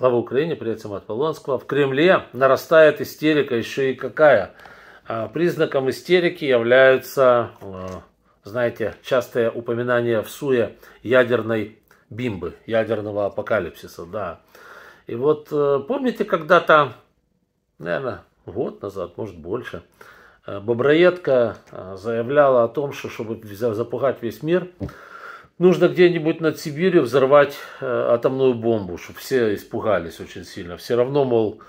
Слава Украине, привет всем от Полонского. В Кремле нарастает истерика еще и какая. А, признаком истерики являются, а, знаете, частое упоминание в суе ядерной бимбы, ядерного апокалипсиса, да. И вот э, помните когда-то, наверное, год назад, может больше, э, Боброедка а, заявляла о том, что чтобы запугать весь мир, Нужно где-нибудь над Сибирью взорвать э, атомную бомбу, чтобы все испугались очень сильно. Все равно, мол,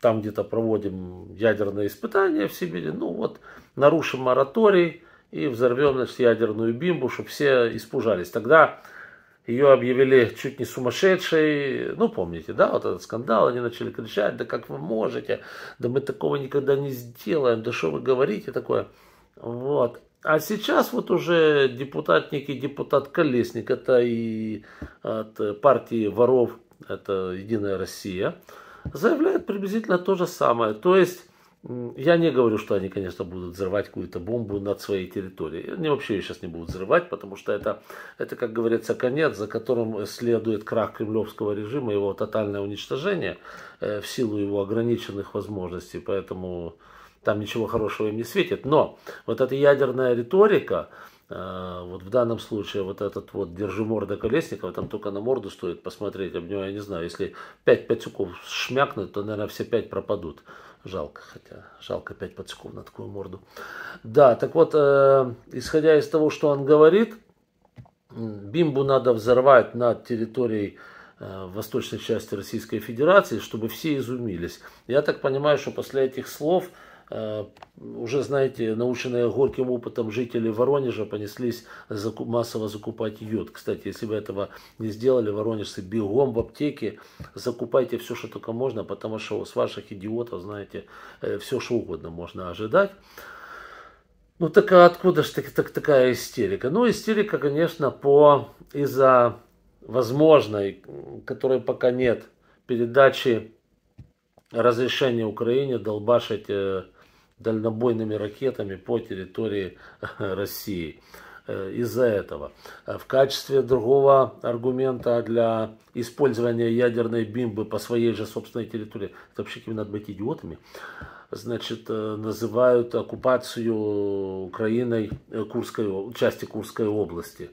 там где-то проводим ядерные испытания в Сибири, ну вот, нарушим мораторий и взорвем, значит, ядерную бимбу, чтобы все испужались. Тогда ее объявили чуть не сумасшедшей, ну, помните, да, вот этот скандал, они начали кричать, да как вы можете, да мы такого никогда не сделаем, да что вы говорите такое, вот, а сейчас вот уже депутатники, депутат Колесник, это и э, от партии воров, это Единая Россия, заявляют приблизительно то же самое. То есть я не говорю, что они, конечно, будут взрывать какую-то бомбу над своей территорией. Они вообще ее сейчас не будут взрывать, потому что это, это, как говорится, конец, за которым следует крах кремлевского режима, его тотальное уничтожение э, в силу его ограниченных возможностей. Поэтому там ничего хорошего им не светит. Но вот эта ядерная риторика, э, вот в данном случае вот этот вот «Держи морда Колесникова», там только на морду стоит посмотреть, об а него я не знаю, если пять пацюков шмякнут, то, наверное, все пять пропадут. Жалко, хотя жалко пять пацюков на такую морду. Да, так вот, э, исходя из того, что он говорит, бимбу надо взорвать над территорией э, восточной части Российской Федерации, чтобы все изумились. Я так понимаю, что после этих слов Э, уже, знаете, наученные горьким опытом жители Воронежа понеслись заку массово закупать йод. Кстати, если вы этого не сделали, воронежцы, бегом в аптеке, закупайте все, что только можно, потому что с ваших идиотов, знаете, э, все, что угодно можно ожидать. Ну так а откуда же так, так, такая истерика? Ну истерика, конечно, по из-за возможной, которой пока нет, передачи разрешение Украине долбашить э, дальнобойными ракетами по территории э, России. Э, из-за этого. В качестве другого аргумента для использования ядерной бимбы по своей же собственной территории, это вообще надо быть идиотами, значит, называют оккупацию Украиной Курской, части Курской области.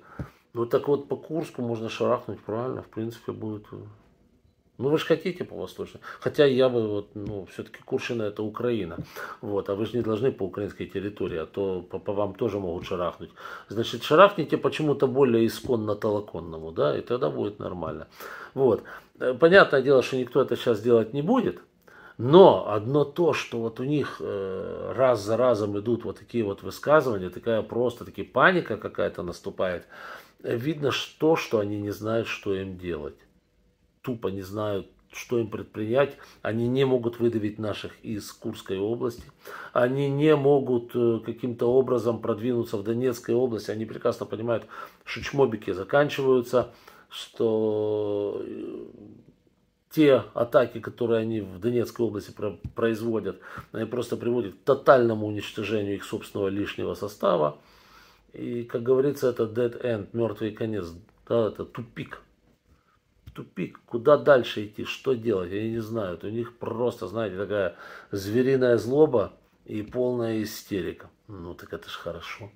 Ну так вот по Курску можно шарахнуть, правильно, в принципе, будет ну вы же хотите по-восточному. Хотя я бы, вот, ну, все-таки Куршина это Украина. Вот, а вы же не должны по украинской территории, а то по, по вам тоже могут шарахнуть. Значит, шарахните почему-то более исконно-толоконному, да, и тогда будет нормально. Вот. Э, понятное дело, что никто это сейчас делать не будет, но одно то, что вот у них э, раз за разом идут вот такие вот высказывания, такая просто таки паника какая-то наступает, э, видно что, что они не знают, что им делать тупо не знают, что им предпринять. Они не могут выдавить наших из Курской области. Они не могут э, каким-то образом продвинуться в Донецкой области. Они прекрасно понимают, что чмобики заканчиваются, что э, те атаки, которые они в Донецкой области производят, они просто приводят к тотальному уничтожению их собственного лишнего состава. И, как говорится, это dead end, мертвый конец, да, это тупик тупик. Куда дальше идти, что делать, они не знают. У них просто, знаете, такая звериная злоба и полная истерика. Ну так это ж хорошо.